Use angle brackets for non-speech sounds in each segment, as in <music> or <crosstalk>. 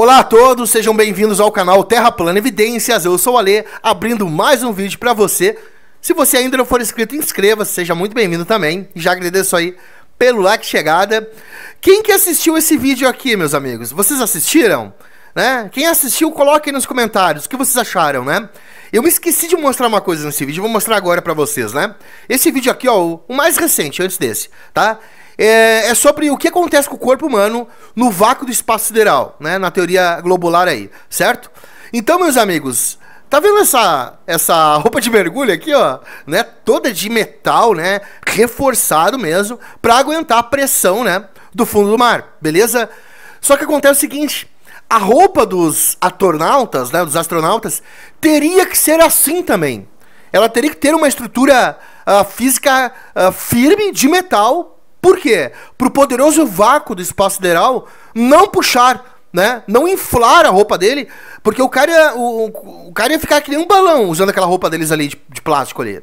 Olá a todos, sejam bem-vindos ao canal Terra Plana Evidências. Eu sou o Ale, abrindo mais um vídeo para você. Se você ainda não for inscrito, inscreva-se, seja muito bem-vindo também. Já agradeço aí pelo like chegada. Quem que assistiu esse vídeo aqui, meus amigos? Vocês assistiram? Né? Quem assistiu, coloque aí nos comentários o que vocês acharam, né? Eu me esqueci de mostrar uma coisa nesse vídeo, vou mostrar agora para vocês, né? Esse vídeo aqui, ó, o mais recente, antes desse, tá? é, é sobre o que acontece com o corpo humano no vácuo do espaço sideral, né? Na teoria globular aí, certo? Então, meus amigos, Tá vendo essa, essa roupa de mergulho aqui, ó? Né? Toda de metal, né? Reforçado mesmo, para aguentar a pressão, né? Do fundo do mar, beleza? Só que acontece o seguinte: a roupa dos astronautas, né? Dos astronautas, teria que ser assim também. Ela teria que ter uma estrutura uh, física uh, firme de metal por quê? Pro poderoso vácuo do espaço sideral não puxar né? Não inflar a roupa dele, porque o cara ia, o, o cara ia ficar que nem um balão usando aquela roupa deles ali de, de, plástico ali.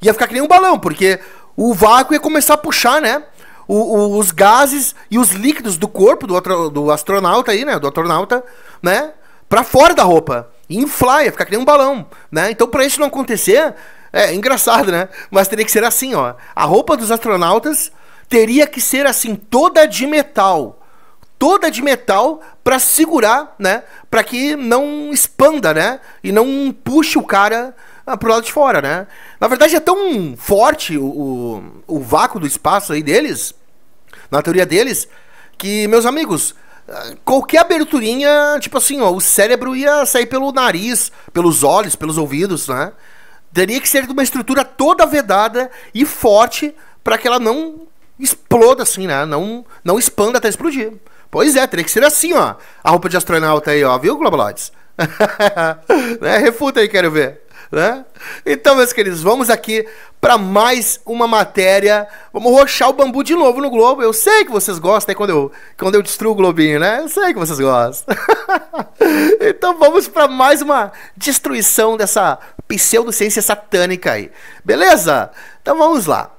Ia ficar que nem um balão, porque o vácuo ia começar a puxar, né? O, o, os gases e os líquidos do corpo do, outro, do astronauta aí, né? Do astronauta, né? Pra fora da roupa. E inflar, ia ficar que nem um balão, né? Então para isso não acontecer, é engraçado, né? Mas teria que ser assim, ó. A roupa dos astronautas teria que ser assim toda de metal, toda de metal para segurar, né? Para que não expanda, né? E não puxe o cara ah, pro lado de fora, né? Na verdade é tão forte o, o, o vácuo do espaço aí deles, na teoria deles, que meus amigos, qualquer aberturinha, tipo assim, ó, o cérebro ia sair pelo nariz, pelos olhos, pelos ouvidos, né? Teria que ser de uma estrutura toda vedada e forte para que ela não exploda assim, né? Não, não expanda até explodir. Pois é, teria que ser assim, ó. A roupa de astronauta aí, ó, viu, Globalotes? <laughs> né? Refuta aí, quero ver. Né? Então, meus queridos, vamos aqui para mais uma matéria. Vamos roxar o bambu de novo no Globo. Eu sei que vocês gostam aí né, quando eu, quando eu destruo o Globinho, né? Eu sei que vocês gostam. <laughs> então, vamos para mais uma destruição dessa pseudociência satânica aí. Beleza? Então, vamos lá.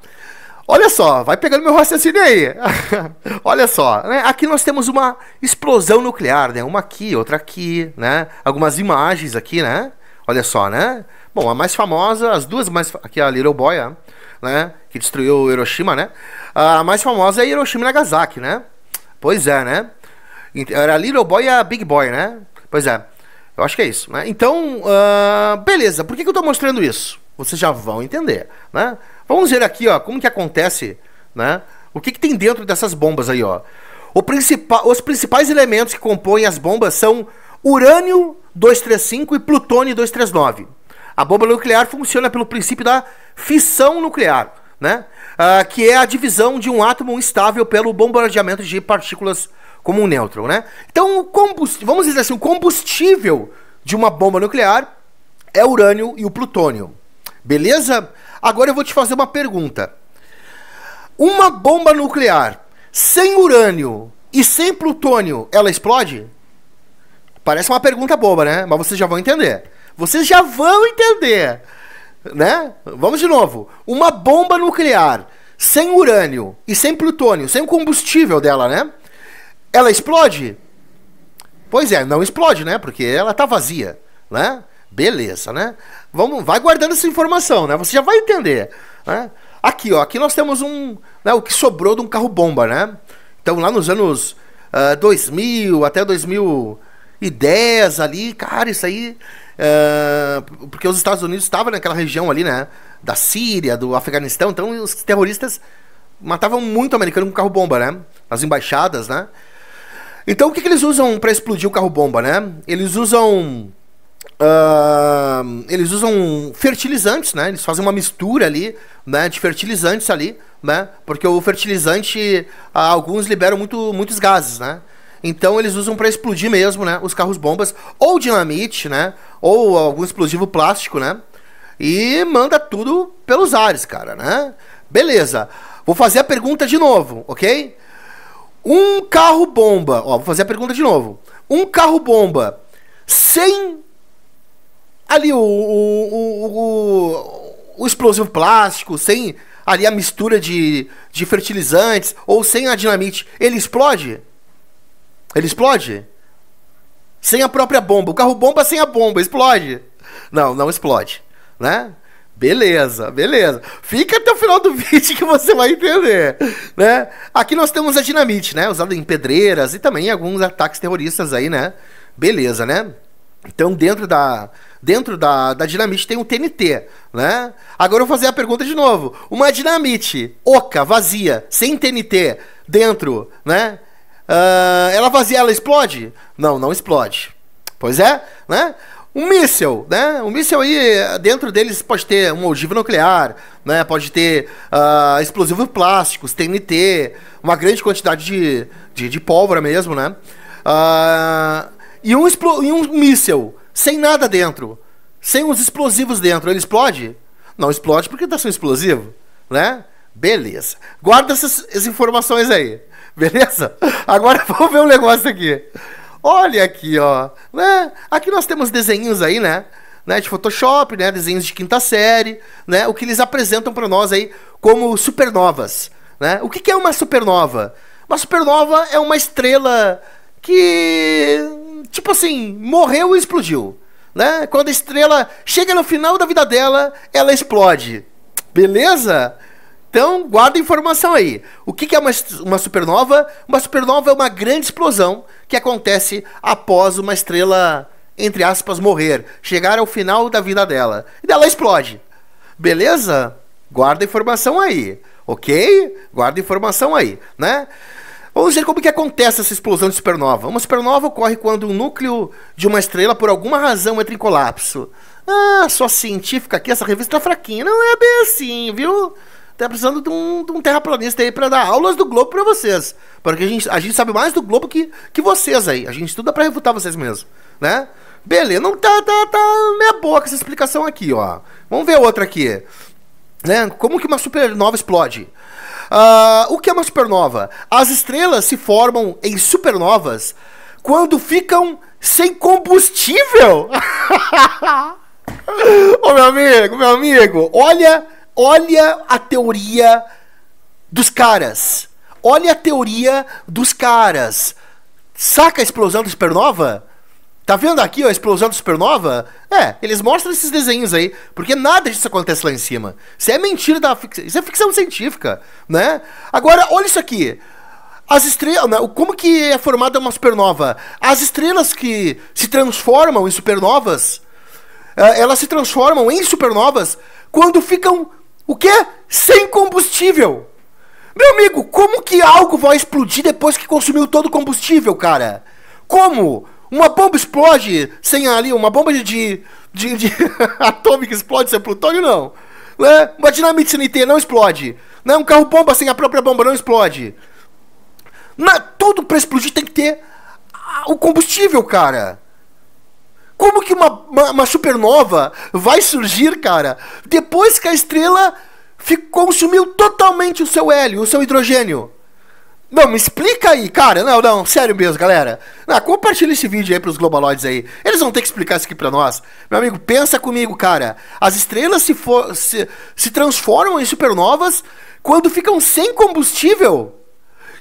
Olha só, vai pegando meu raciocínio aí. <laughs> Olha só, né? aqui nós temos uma explosão nuclear, né? Uma aqui, outra aqui, né? Algumas imagens aqui, né? Olha só, né? Bom, a mais famosa, as duas mais... Aqui é a Little Boy, né? Que destruiu Hiroshima, né? A mais famosa é Hiroshima e Nagasaki, né? Pois é, né? Era a Little Boy e a Big Boy, né? Pois é. Eu acho que é isso, né? Então, uh, beleza. Por que, que eu estou mostrando isso? Vocês já vão entender, né? Vamos ver aqui, ó, como que acontece, né? O que, que tem dentro dessas bombas aí, ó? Principal, os principais elementos que compõem as bombas são urânio 235 e plutônio 239. A bomba nuclear funciona pelo princípio da fissão nuclear, né? Ah, que é a divisão de um átomo instável pelo bombardeamento de partículas como um nêutron, né? Então, vamos dizer assim, o combustível de uma bomba nuclear é o urânio e o plutônio. Beleza? Agora eu vou te fazer uma pergunta. Uma bomba nuclear sem urânio e sem plutônio, ela explode? Parece uma pergunta boba, né? Mas vocês já vão entender. Vocês já vão entender. Né? Vamos de novo. Uma bomba nuclear sem urânio e sem plutônio, sem o combustível dela, né? Ela explode? Pois é, não explode, né? Porque ela tá vazia, né? Beleza, né? Vamos, vai guardando essa informação, né? Você já vai entender, né? Aqui, ó, aqui nós temos um, né, o que sobrou de um carro bomba, né? Então lá nos anos uh, ah, 2000 até 2010 ali, cara, isso aí, uh, porque os Estados Unidos estavam naquela região ali, né? Da Síria, do Afeganistão, então os terroristas matavam muito americano com carro bomba, né? Nas embaixadas, né? Então o que, que eles usam para explodir o carro bomba, né? Eles usam Uh, eles usam fertilizantes, né? Eles fazem uma mistura ali, né? De fertilizantes ali, né? Porque o fertilizante, uh, alguns liberam muito, muitos gases, né? Então eles usam para explodir mesmo, né? Os carros bombas ou dinamite, né? Ou algum explosivo plástico, né? E manda tudo pelos ares, cara, né? Beleza. Vou fazer a pergunta de novo, ok? Um carro bomba, ó, vou fazer a pergunta de novo. Um carro bomba sem ali o, o, o, o explosivo plástico, sem ali a mistura de, de fertilizantes ou sem a dinamite, ele explode? Ele explode? Sem a própria bomba. O carro bomba sem a bomba, explode. Não, não explode, né? Beleza, beleza. Fica até o final do <laughs> vídeo que você vai entender, né? Aqui nós temos a dinamite, né? Usada em pedreiras e também em alguns ataques terroristas aí, né? Beleza, né? Então, dentro da, dentro da, da dinamite tem um TNT, né? Agora eu vou fazer a pergunta de novo. Uma dinamite oca, vazia, sem TNT, dentro, né? Uh, ela vazia, ela explode? Não, não explode. Pois é, né? Um míssel, né? Um míssel aí, dentro deles pode ter um ogivo nuclear, né? Pode ter uh, explosivos plásticos, TNT, uma grande quantidade de, de, de pólvora mesmo, né? Uh, e um, e um míssel sem nada dentro, sem uns explosivos dentro. Ele explode? Não explode porque está sem explosivo, né? Beleza. Guarda essas, essas informações aí. <laughs> Beleza? Agora <laughs> vamos ver um negócio aqui. Olha aqui, ó. Né? Aqui nós temos desenhos aí, né? Né, de Photoshop, né, desenhos de quinta série, né, o que eles apresentam para nós aí como supernovas. Né? O que, que é uma supernova? Uma supernova é uma estrela que tipo assim, morreu e explodiu. Né? Quando a estrela chega no final da vida dela, ela explode. Beleza? Então, guarda a informação aí. O que, que é uma, uma supernova? Uma supernova é uma grande explosão que acontece após uma estrela, entre aspas, morrer, chegar ao final da vida dela. E dela explode. Beleza? Guarda a informação aí, ok? Guarda a informação aí, né? Vamos ver como que acontece essa explosão de supernova. Uma supernova ocorre quando o núcleo de uma estrela, por alguma razão, entra em colapso. Ah, só científica aqui, essa revista tá fraquinha. Não é bem assim, viu? Tá precisando de um, de um terraplanista aí para dar aulas do Globo para vocês. Porque a gente, a gente sabe mais do Globo que, que vocês aí. A gente estuda para refutar vocês mesmo, né? Beleza, não tá, tá, tá meia boa com essa explicação aqui, ó. Vamos ver outra aqui. Né? Como que uma supernova explode? Uh, o que é uma supernova? As estrelas se formam em supernovas quando ficam sem combustível. <laughs> Ô meu amigo, meu amigo, olha, olha a teoria dos caras. Olha a teoria dos caras. Saca a explosão da supernova? Tá vendo aqui ó, a explosão de supernova? É, eles mostram esses desenhos aí, porque nada disso acontece lá em cima. Isso é mentira da ficção, isso é ficção científica, né? Agora, olha isso aqui. As estrelas, né? como que é formada uma supernova? As estrelas que se transformam em supernovas, é, elas se transformam em supernovas quando ficam o quê? Sem combustível. Meu amigo, como que algo vai explodir depois que consumiu todo o combustível, cara? Como? Uma bomba explode sem ali, uma bomba de, de, de, de <laughs> atômica explode sem plutônio, não. Né? Uma dinamite sem não explode. Né? Um carro bomba sem a própria bomba não explode. Na, tudo para explodir tem que ter o combustível, cara. Como que uma, uma, uma, supernova vai surgir, cara, depois que a estrela ficou, consumiu totalmente o seu hélio, o seu hidrogênio? Não, me explica aí, cara. Não, não, sério mesmo, galera. Não, compartilha esse vídeo aí pros globaloides aí. Eles vão ter que explicar isso aqui pra nós. Meu amigo, pensa comigo, cara. As estrelas se, for, se, se transformam em supernovas quando ficam sem combustível.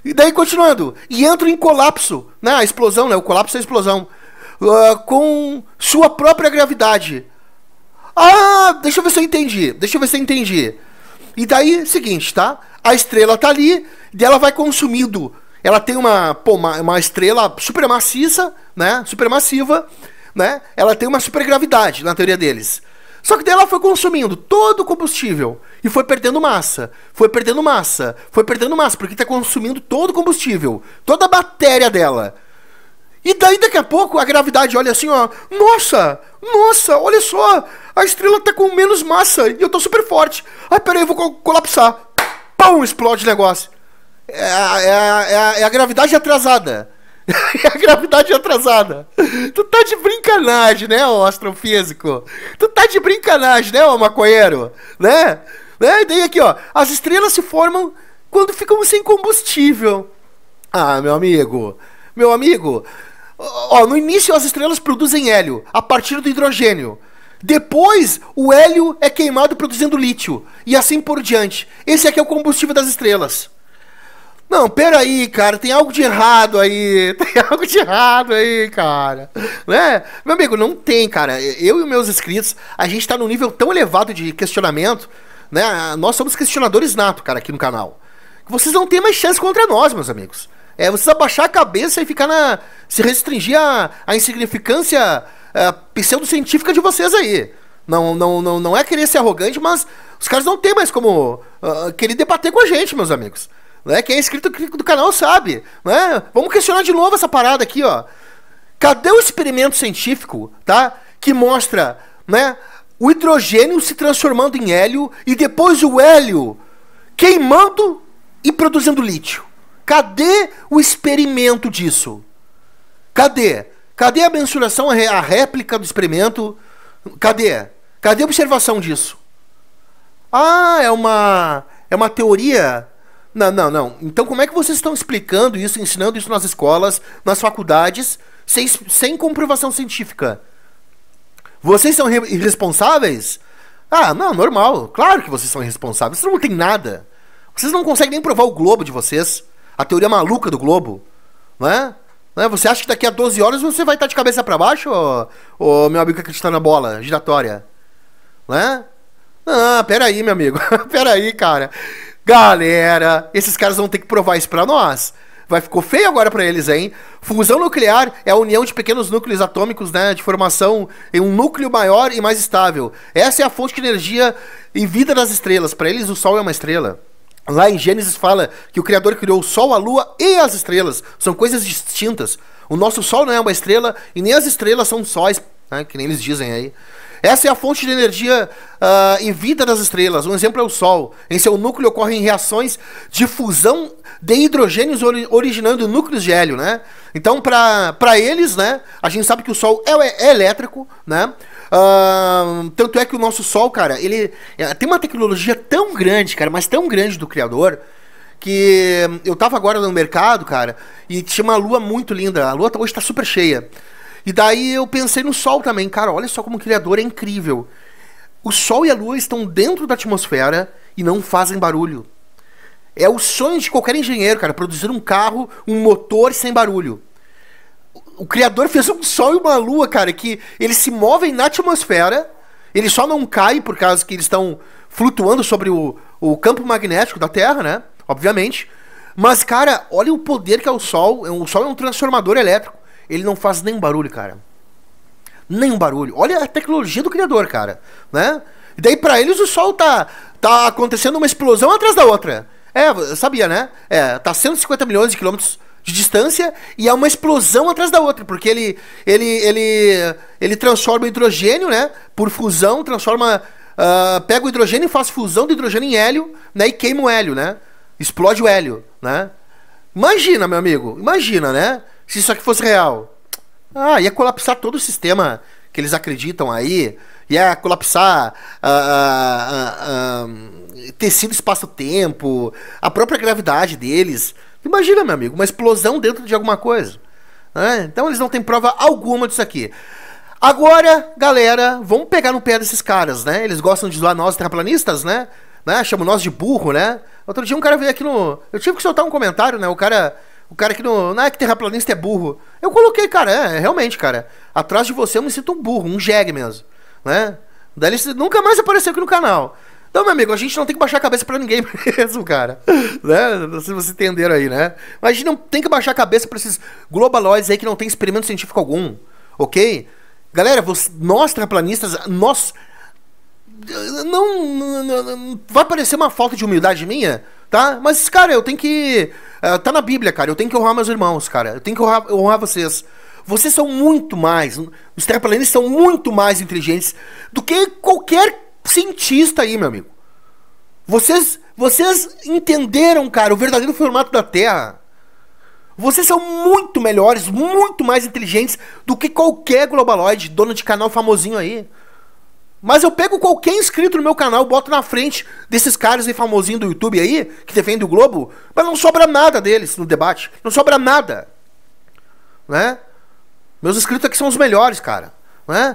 E daí, continuando, e entram em colapso. Né? A explosão, né? O colapso é a explosão. Uh, com sua própria gravidade. Ah, deixa eu ver se eu entendi. Deixa eu ver se eu entendi. E daí, seguinte, tá? A estrela tá ali, e ela vai consumindo. Ela tem uma, pô, uma, uma estrela super maciça, né? Super massiva, né? Ela tem uma supergravidade, na teoria deles. Só que daí ela foi consumindo todo o combustível e foi perdendo massa, foi perdendo massa, foi perdendo massa, porque está consumindo todo o combustível, toda a batéria dela. E daí daqui a pouco a gravidade olha assim, ó, nossa, nossa, olha só, a estrela tá com menos massa e eu tô super forte. Ai, peraí, eu vou colapsar. pão explode o negócio. É, é, é, é a gravidade atrasada. <laughs> é a gravidade atrasada. Tu tá de brincanagem, né, ô astrofísico? Tu tá de brincanagem, né, ô maconheiro? Né? né? E daí aqui, ó, as estrelas se formam quando ficam sem combustível. Ah, meu amigo, meu amigo, Ó, no início as estrelas produzem hélio a partir do hidrogênio. Depois, o hélio é queimado produzindo lítio e assim por diante. Esse aqui é o combustível das estrelas. Não, peraí, cara, tem algo de errado aí. <laughs> Tem algo de errado aí, cara. Né? Meu amigo, não tem, cara. Eu e meus inscritos, a gente tá num nível tão elevado de questionamento, né? Nós somos questionadores nato, cara, aqui no canal. Vocês não têm mais chance contra nós, meus amigos. É, você abaixar a cabeça e ficar na. se restringir à, insignificância à é, pseudocientífica de vocês aí. Não, não, não, não é querer ser arrogante, mas os caras não tem mais como uh, querer debater com a gente, meus amigos. Né? Quem é inscrito do canal sabe. Né? Vamos questionar de novo essa parada aqui, ó. Cadê o experimento científico, tá? Que mostra, né? O hidrogênio se transformando em hélio e depois o hélio queimando e produzindo lítio. Cadê o experimento disso? Cadê? Cadê a mensuração, a réplica do experimento? Cadê? Cadê a observação disso? Ah, é uma é uma teoria. Não, não, não. Então como é que vocês estão explicando isso, ensinando isso nas escolas, nas faculdades, sem, sem comprovação científica? Vocês são irresponsáveis? Ah, não, normal. Claro que vocês são irresponsáveis. Vocês não têm nada. Vocês não conseguem nem provar o globo de vocês a teoria maluca do globo, né? né? Você acha que daqui a 12 horas você vai estar tá de cabeça para baixo, ô, meu amigo que acredita tá na bola giratória, né? Ah, peraí, meu amigo, <laughs> aí, cara. Galera, esses caras vão ter que provar isso para nós. Vai ficou feio agora para eles, hein? Fusão nuclear é a união de pequenos núcleos atômicos, né, de formação em um núcleo maior e mais estável. Essa é a fonte de energia e vida das estrelas. Para eles o sol é uma estrela. Lá em Gênesis fala que o Criador criou o Sol, a Lua e as estrelas. São coisas distintas. O nosso Sol não é uma estrela e nem as estrelas são sóis, né? que nem eles dizem aí. Essa é a fonte de energia uh, ah, em vida das estrelas. Um exemplo é o Sol. Em seu núcleo ocorrem reações de fusão de hidrogênios ori originando núcleos de hélio, né? Então, para eles, né, a gente sabe que o Sol é, é elétrico, né? Uh, tanto é que o nosso Sol, cara, ele é, tem uma tecnologia tão grande, cara, mas tão grande do Criador, que hum, eu tava agora no mercado, cara, e tinha uma lua muito linda. A lua tá, hoje tá super cheia. E daí eu pensei no Sol também, cara, olha só como o Criador é incrível. O Sol e a Lua estão dentro da atmosfera e não fazem barulho. É o sonho de qualquer engenheiro, cara, produzir um carro, um motor sem barulho o criador fez um sol e uma lua, cara, que eles se movem na atmosfera, eles só não caem por causa que eles estão flutuando sobre o, o campo magnético da Terra, né? Obviamente. Mas, cara, olha o poder que é o Sol. É o Sol é um transformador elétrico. Ele não faz nenhum barulho, cara. Nenhum barulho. Olha a tecnologia do criador, cara. Né? E daí, pra eles, o Sol tá, tá acontecendo uma explosão atrás da outra. É, sabia, né? É, tá 150 milhões de quilômetros de distância e é uma explosão atrás da outra, porque ele ele ele ele transforma o hidrogênio, né, por fusão, transforma uh, pega o hidrogênio e faz fusão do hidrogênio em hélio, né, e queima o hélio, né? Explode o hélio, né? Imagina, meu amigo, imagina, né? Se isso aqui fosse real. Ah, ia colapsar todo o sistema que eles acreditam aí, ia colapsar uh, uh, tecido espaço-tempo, a própria gravidade deles. Imagina, meu amigo, uma explosão dentro de alguma coisa. Né? Então eles não têm prova alguma disso aqui. Agora, galera, vamos pegar no pé desses caras, né? Eles gostam de zoar nós terraplanistas, né? né? Chamam nós de burro, né? Outro dia um cara veio aqui no. Eu tive que soltar um comentário, né? O cara. O cara aqui no. Não é que terraplanista é burro. Eu coloquei, cara, é, realmente, cara. Atrás de você eu me sinto um burro, um jegue mesmo, né? Daí ele nunca mais apareceu aqui no canal. Então, meu amigo, a gente não tem que baixar a cabeça para ninguém <laughs> mesmo, cara. Né? Se vocês entenderam aí, né? Mas a gente não tem que baixar a cabeça para esses globaloides aí que não tem experimento científico algum, ok? Galera, você, nós terraplanistas, nós. Não, não, não, Vai parecer uma falta de humildade minha, tá? Mas, cara, eu tenho que. Eh, tá na Bíblia, cara. Eu tenho que honrar meus irmãos, cara. Eu tenho que honrar, honrar vocês. Vocês são muito mais. Os terraplanistas são muito mais inteligentes do que qualquer cientista aí, meu amigo. Vocês, vocês entenderam, cara, o verdadeiro formato da Terra. Vocês são muito melhores, muito mais inteligentes do que qualquer globaloide, dono de canal famosinho aí. Mas eu pego qualquer inscrito no meu canal, boto na frente desses caras aí famosinho do YouTube aí, que defende o Globo, mas não sobra nada deles no debate. Não sobra nada. Né? Meus inscritos aqui são os melhores, cara. Né?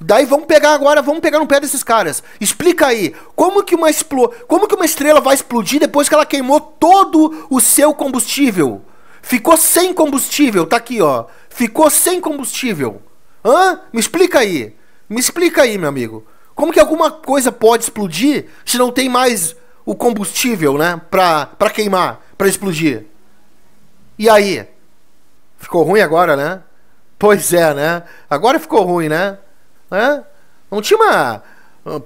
Daí vamos pegar agora, vamos pegar no pé desses caras. Explica aí, como que uma explo... como que uma estrela vai explodir depois que ela queimou todo o seu combustível? Ficou sem combustível, tá aqui, ó. Ficou sem combustível. Hã? Me explica aí. Me explica aí, meu amigo. Como que alguma coisa pode explodir se não tem mais o combustível, né, pra, pra queimar, pra explodir? E aí? Ficou ruim agora, né? Pois é, né? Agora ficou ruim, né? Né? Não tinha uma.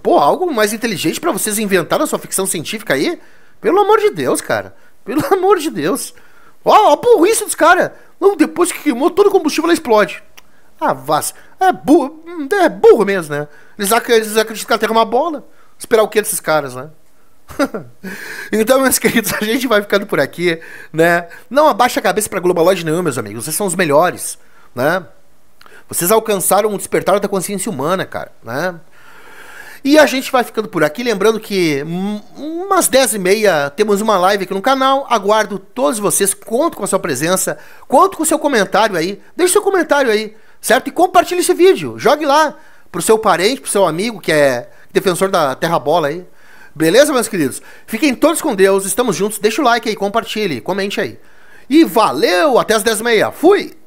pô algo mais inteligente para vocês inventarem a sua ficção científica aí? Pelo amor de Deus, cara. Pelo <laughs> amor de Deus. Ó, ó burrice dos caras. Não, depois que queimou, todo o combustível ela explode. Ah, vaz. É burro, hum, é burro mesmo, né? Eles, ac eles acreditam que ela Terra é uma bola. Esperar o que desses caras, né? <laughs> então, meus queridos, <laughs> a gente vai ficando por aqui, né? Não abaixa a cabeça pra Globaloid nenhum, meus amigos. Vocês são os melhores, né? Vocês alcançaram o despertar da consciência humana, cara, né? E a gente vai ficando por aqui, lembrando que umas 10 e meia temos uma live aqui no canal. Aguardo todos vocês, conto com a sua presença, conto com o seu comentário aí. Deixe seu comentário aí, certo? E compartilhe esse vídeo. Jogue lá pro seu parente, pro seu amigo que é defensor da terra bola aí. Beleza, meus queridos? Fiquem todos com Deus, estamos juntos. Deixa o like aí, compartilhe, comente aí. E valeu, até as 10 e meia. Fui!